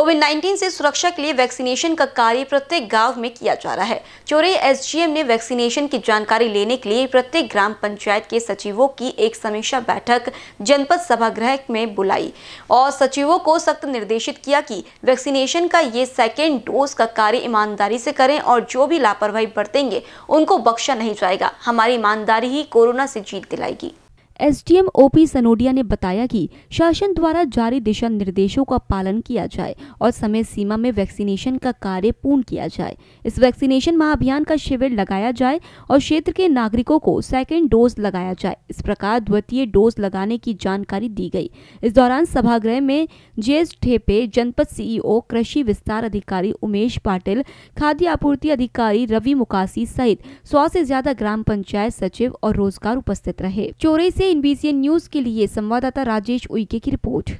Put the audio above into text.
Covid 19 से सुरक्षा के लिए वैक्सीनेशन का कार्य प्रत्येक गांव में किया जा रहा है चोरे एसजीएम ने वैक्सीनेशन की जानकारी लेने के लिए प्रत्येक ग्राम पंचायत के सचिवों की एक समीक्षा बैठक जनपद सभागृह में बुलाई और सचिवों को सख्त निर्देशित किया कि वैक्सीनेशन का ये सेकेंड डोज का कार्य ईमानदारी से करें और जो भी लापरवाही बरतेंगे उनको बख्शा नहीं जाएगा हमारी ईमानदारी ही कोरोना से जीत दिलाएगी एसडीएम ओपी सनोडिया ने बताया कि शासन द्वारा जारी दिशा निर्देशों का पालन किया जाए और समय सीमा में वैक्सीनेशन का कार्य पूर्ण किया जाए इस वैक्सीनेशन महाअभियान का शिविर लगाया जाए और क्षेत्र के नागरिकों को सेकेंड डोज लगाया जाए इस प्रकार द्वितीय डोज लगाने की जानकारी दी गई इस दौरान सभागृह में जेएस ठेपे जनपद सीईओ e कृषि विस्तार अधिकारी उमेश पाटिल खाद्य आपूर्ति अधिकारी रवि मुकासी सहित सौ से ज्यादा ग्राम पंचायत सचिव और रोजगार उपस्थित रहे चोरी से एनबीसीएन न्यूज के लिए संवाददाता राजेश उइके की रिपोर्ट